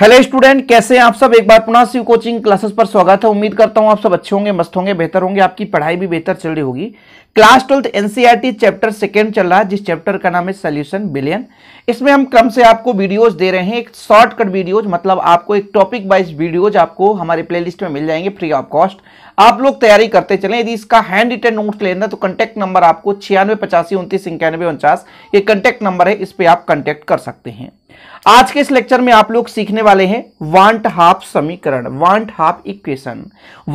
hello student कैसे हैं आप सब एक बार पुनः शिव कोचिंग क्लासेस पर स्वागत है उम्मीद करता हूं आप सब अच्छे होंगे मस्त होंगे बेहतर होंगे आपकी पढ़ाई भी बेहतर चल रही होगी class twelfth NCERT e chapter second चल रहा है जिस चैप्टर का नाम है सोल्यूशन बिलियन इसमें हम क्रम से आपको वीडियोस दे रहे हैं एक शॉर्टकट वीडियोज मतलब आपको एक टॉपिक वाइज वीडियोज आपको हमारे प्लेलिस्ट में मिल जाएंगे फ्री ऑफ कॉस्ट आप लोग तैयारी करते चलें यदि इसका हैंड रिटर्न नोट्स लेना तो कॉन्टेक्ट नंबर आपको छियानवे पचासी उनतीस इक्यानवे उनचास ये कंटेक्ट नंबर है इस पर आप कॉन्टेक्ट कर सकते हैं आज के इस लेक्चर में आप लोग सीखने वाले हैं वांट हाफ समीकरण van 't Hoff equation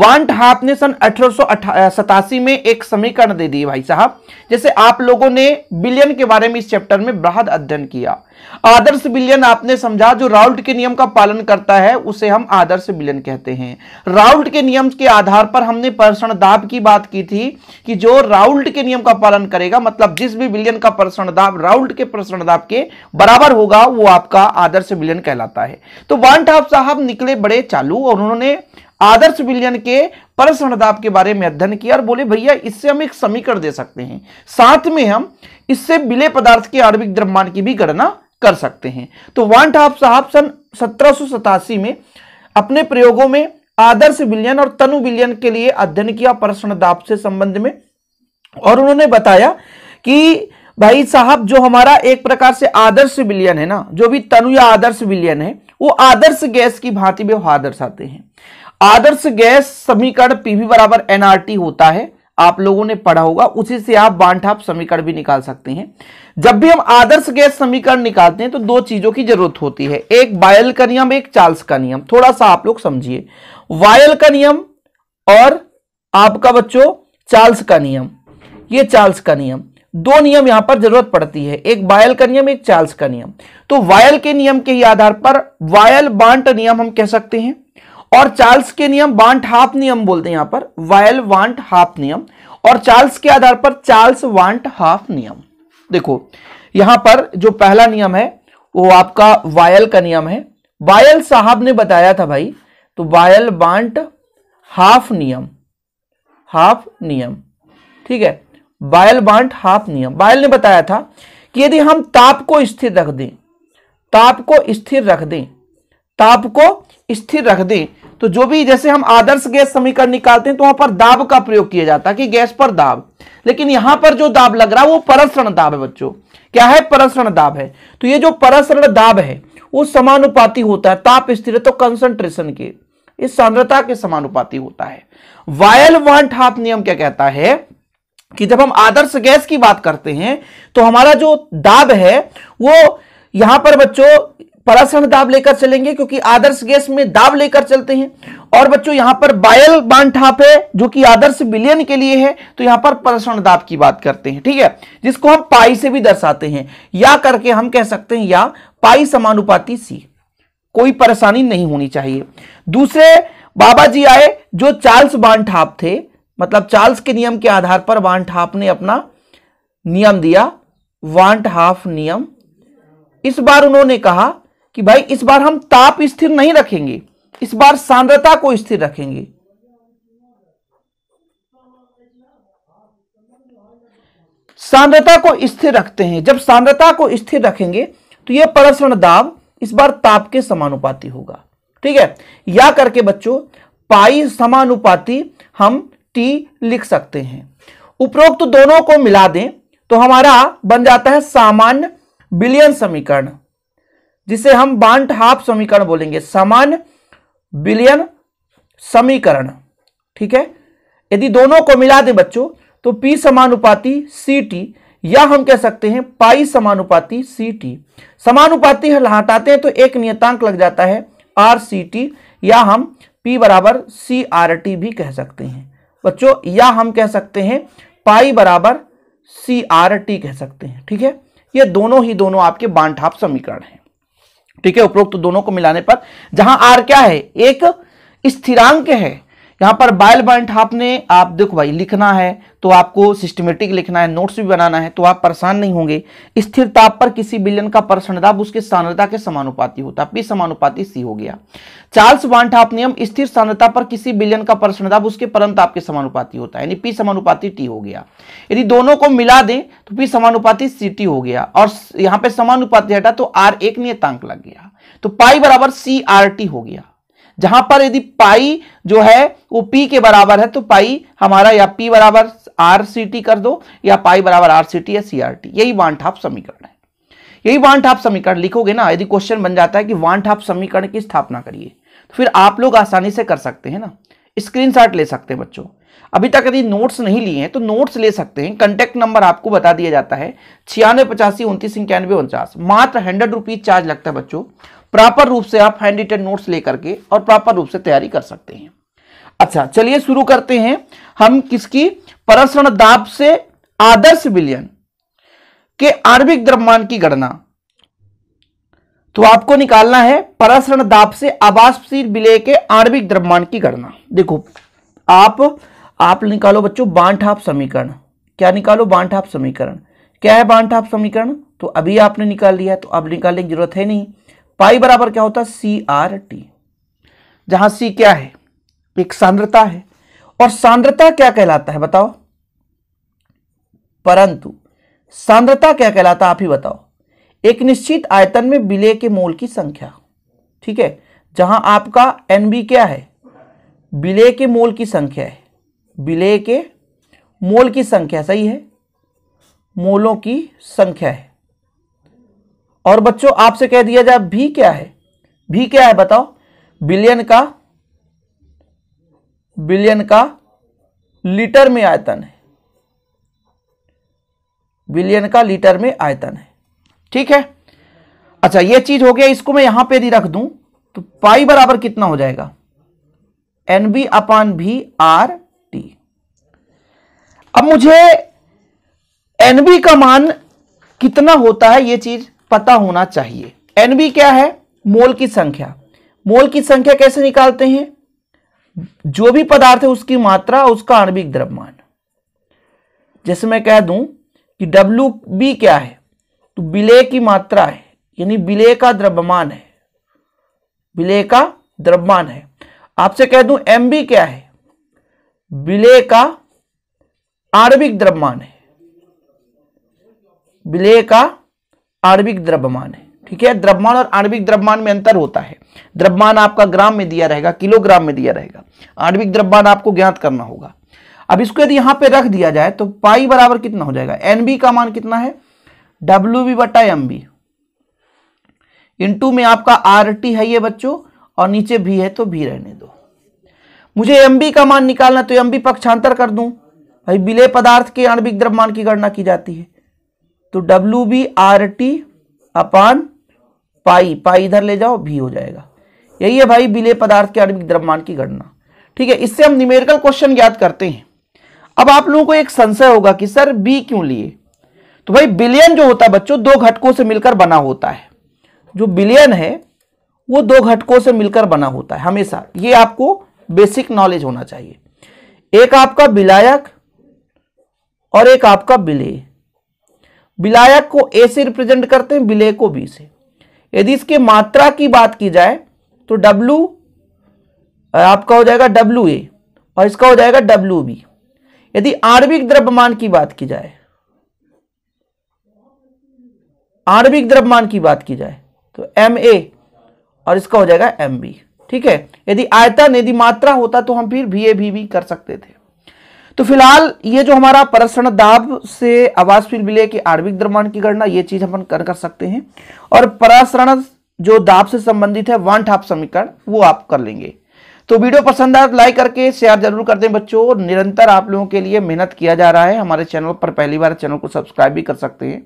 van 't Hoff ने सन अठारह में एक समीकरण दे दी भाई साहब जैसे आप लोगों ने बिलियन के बारे में इस चैप्टर में बृहद अध्ययन किया आदर्श बिलियन आपने समझा जो राउल्ट के नियम का पालन करता है उसे हम आदर्श बिलियन कहते हैं राउल्ट के नियम के आधार पर हमने प्रसन्न दाब की बात की थी कि जो राउल्ट के नियम का पालन करेगा मतलब जिस भी बिलियन का प्रसन्न दाब राउल्ट के प्रसन्न दाब के बराबर होगा वो आपका आदर्श बिलियन कहलाता है तो वन साहब निकले बड़े चालू और उन्होंने आदर्श विलयन के परसवर्ण दाब के बारे में अध्ययन किया और बोले भैया इससे हम एक समीकरण दे सकते हैं साथ में हम इससे विलय पदार्थ के आर्विक द्रव्यमान की भी गणना कर सकते हैं तो वांट हाफ साहब सन सत्रह में अपने प्रयोगों में आदर्श विलयन और तनु विलयन के लिए अध्ययन किया परसवर्ण दाब से संबंध में और उन्होंने बताया कि भाई साहब जो हमारा एक प्रकार से आदर्श विलयन है ना जो भी तनु या आदर्श विलयन है वो आदर्श गैस की भांति व्यवहार दर्शाते हैं आदर्श गैस समीकरण पीवी बराबर एनआरटी होता है आप लोगों ने पढ़ा होगा उसी से आप बांठाप समीकरण भी निकाल सकते हैं जब भी हम आदर्श गैस समीकरण निकालते हैं तो दो चीजों की जरूरत होती है एक बायल का नियम एक चार्ल्स का नियम थोड़ा सा आप लोग समझिए वायल का नियम और आपका बच्चों चार्ल्स का नियम ये चार्ल्स का नियम दो नियम यहां पर जरूरत पड़ती है एक वायल का नियम एक चार्ल्स का नियम तो वायल के नियम के ही आधार पर वायल बांट नियम हम कह सकते हैं और चार्ल्स के नियम वांट हाफ नियम बोलते हैं यहां पर वायल वांट हाफ नियम और चार्ल्स के आधार पर चार्ल्स वांट हाफ नियम देखो यहां पर जो पहला नियम है वो आपका वायल का नियम है वायल साहब ने बताया था भाई तो वायल वांट हाफ नियम हाफ नियम ठीक है बायल बांट हाफ नियम बायल ने बताया था कि यदि हम ताप को स्थिर रख दें ताप को स्थिर रख दें ताप को स्थिर रख दें तो जो भी जैसे हम आदर्श गैस समीकरण निकालते हैं तो वहां पर दाब का प्रयोग किया जाता है कि गैस पर दाब लेकिन यहां पर जो दाब लग रहा है वो परसरण दाब है बच्चों क्या है परसरण दाब है तो ये जो परसरण दाब है वो समानुपाती होता है ताप स्थिरत्व तो कंसंट्रेशन के इस सांद्रता के समानुपाती होता है वायल वांट हाफ नियम क्या कहता है कि जब हम आदर्श गैस की बात करते हैं तो हमारा जो दाब है वो यहां पर बच्चों परासरण दाब लेकर चलेंगे क्योंकि आदर्श गैस में दाब लेकर चलते हैं और बच्चों यहां पर बायल बांध ठाप है जो कि आदर्श विलयन के लिए है तो यहां पर प्रसरण दाब की बात करते हैं ठीक है जिसको हम पाई से भी दर्शाते हैं या करके हम कह सकते हैं या पाई समानुपाती सी कोई परेशानी नहीं होनी चाहिए दूसरे बाबा जी आए जो चार्ल्स बांध ठाप थे मतलब चार्ल्स के नियम के आधार पर वान ठाप ने अपना नियम दिया वांट हाफ नियम इस बार उन्होंने कहा कि भाई इस बार हम ताप स्थिर नहीं रखेंगे इस बार सांद्रता को स्थिर रखेंगे सांद्रता को स्थिर रखते हैं जब सांद्रता को स्थिर रखेंगे तो यह परसरण दाब इस बार ताप के समानुपाती होगा ठीक है या करके बच्चों पाई समानुपाती हम टी लिख सकते हैं उपरोक्त तो दोनों को मिला दें तो हमारा बन जाता है सामान्य बिलियन समीकरण जिसे हम बांट हाफ समीकरण बोलेंगे समान विलयन समीकरण ठीक है यदि दोनों को मिला दें बच्चों तो पी समानुपाती सी टी या हम कह सकते हैं पाई समानुपाती सी टी समानुपाती हटाते हैं तो एक नियतांक लग जाता है आर सी टी या हम पी बराबर सी आर टी भी कह सकते हैं बच्चों या हम कह सकते हैं पाई बराबर सी आर टी कह सकते हैं ठीक है ये दोनों ही दोनों आपके बांट हाफ समीकरण हैं ठीक है उपरोक्त तो दोनों को मिलाने पर जहां आर क्या है एक स्थिरांक है यहाँ पर बायल पॉइंट आपने आप देखो भाई लिखना है तो आपको सिस्टमेटिक लिखना है नोट्स भी बनाना है तो आप परेशान नहीं होंगे स्थिर ताप पर किसी बिलियन का परसेंट दाब उसके सान्द्रता के समानुपाती होता पी समानुपाती सी हो गया चार्ल्स वांट हाफ नियम स्थिर सान्द्रता पर किसी बिलियन का परसेंट दाब उसके परम ताप तो के समानुपाती होता है यानी पी समानुपाती टी हो गया यदि दोनों को मिला दें तो पी समानुपाती सी टी हो गया और यहाँ पे समानुपाती हटा तो आर एक नियतांक लग गया तो पाई बराबर सी आर टी हो गया जहां पर यदि पाई जो है वो पी के बराबर है तो पाई हमारा या पी बराबर आर सी टी कर दो या पाई बराबर आर सी टी या सी आर टी यही वांट हाफ समीकरण है यही वांट हाफ समीकरण लिखोगे ना यदि क्वेश्चन बन जाता है कि वांट हाफ समीकरण की स्थापना करिए तो फिर आप लोग आसानी से कर सकते हैं ना स्क्रीनशॉट ले सकते हैं बच्चों अभी तक यदि नोट्स नहीं लिए हैं तो नोट्स ले सकते हैं कंटेक्ट नंबर आपको बता दिया जाता है छियानवे पचासी उनतीस इक्यानवे उनचास मात्र हंड्रेड रुपीज चार्ज लगता है बच्चों प्रॉपर रूप से आप हैंड रिटेड नोट्स लेकर के और प्रॉपर रूप से तैयारी कर सकते हैं अच्छा चलिए शुरू करते हैं हम किसकी परसरण दाब से आदर्श विलयन के आर्विक द्रव्यमान की गणना तो आपको निकालना है परसरण दाब से आवासशील विलय के आर्विक द्रव्यमान की गणना देखो आप आप निकालो बच्चों बांठाप समीकरण क्या निकालो बांठाप समीकरण क्या है बांठाप समीकरण तो अभी आपने निकाल लिया तो अब निकालने की जरूरत है नहीं पाई बराबर क्या होता है सी आर टी जहां सी क्या है एक सांद्रता है और सांद्रता क्या कहलाता है बताओ परंतु सांद्रता क्या कहलाता है आप ही बताओ एक निश्चित आयतन में विलय के मोल की संख्या ठीक है जहां आपका एन बी क्या है विलय के मोल की संख्या है विलय के मोल की संख्या सही है मोलों की संख्या है और बच्चों आपसे कह दिया जाए भी क्या है भी क्या है बताओ बिलियन का बिलियन का लीटर में आयतन है बिलियन का लीटर में आयतन है ठीक है अच्छा ये चीज हो गया इसको मैं यहां पे यदि रख दूं तो पाई बराबर कितना हो जाएगा एन बी अपान भी आर टी अब मुझे एन बी का मान कितना होता है ये चीज पता होना चाहिए एनबी क्या है मोल की संख्या मोल की संख्या कैसे निकालते हैं जो भी पदार्थ है उसकी मात्रा उसका आणविक द्रव्यमान जैसे मैं कह दूं कि डब्ल्यू बी क्या है तो विलय की मात्रा है यानी बिले का द्रव्यमान है बिले का द्रव्यमान है आपसे कह दूं एम बी क्या है बिले का आणविक द्रव्यमान है बिले का आणविक द्रव्यमान है ठीक है द्रव्यमान और आणविक द्रव्यमान में अंतर होता है द्रव्यमान आपका ग्राम में दिया रहेगा किलोग्राम में दिया रहेगा आणविक द्रव्यमान आपको ज्ञात करना होगा अब इसको यदि यहां पे रख दिया जाए तो पाई बराबर कितना हो जाएगा एनबी का मान कितना है डब्ल्यू बी बटा एम बी टू में आपका आर टी है ये बच्चों और नीचे भी है तो भी रहने दो मुझे एम बी का मान निकालना तो एम बी पक्षांतर कर दूं भाई विलय पदार्थ के आणविक द्रव्यमान की गणना की जाती है तो W B R T upon pi pi इधर ले जाओ भी हो जाएगा यही है भाई बिले पदार्थ के आणविक द्रव्यमान की गणना ठीक है इससे हम न्यूमेरिकल क्वेश्चन याद करते हैं अब आप लोगों को एक संशय होगा कि सर बी क्यों लिए तो भाई बिलियन जो होता है बच्चों दो घटकों से मिलकर बना होता है जो बिलियन है वो दो घटकों से मिलकर बना होता है हमेशा ये आपको बेसिक नॉलेज होना चाहिए एक आपका विलायक और एक आपका विलेय विलायक को ए से रिप्रेजेंट करते हैं विलय को बी से यदि इसके मात्रा की बात की जाए तो W आपका हो जाएगा डब्लू ए और इसका हो जाएगा डब्ल्यू बी यदि आणविक द्रव्यमान की बात की जाए आणविक द्रव्यमान की बात की जाए तो एम ए और इसका हो जाएगा एम बी ठीक है यदि आयतन यदि मात्रा होता तो हम फिर भी ए भी, भी कर सकते थे तो फिलहाल ये जो हमारा प्रसरण दाब से आवास विलय के आणविक द्रव्यमान की गणना ये चीज हम कर, कर सकते हैं और प्रसरण जो दाब से संबंधित है वन ठाप समीकरण वो आप कर लेंगे तो वीडियो पसंद आए तो लाइक करके शेयर जरूर कर दें बच्चों निरंतर आप लोगों के लिए मेहनत किया जा रहा है हमारे चैनल पर पहली बार चैनल को सब्सक्राइब भी कर सकते हैं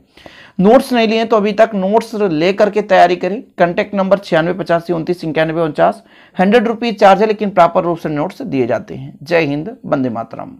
नोट्स नहीं लिए तो अभी तक नोट्स ले करके तैयारी करें कॉन्टेक्ट नंबर छियानवे पचासी उनतीस इक्यानवे उनचास हंड्रेड रुपीज चार्ज है लेकिन प्रॉपर रूप से नोट्स दिए जाते हैं जय हिंद बंदे मातरम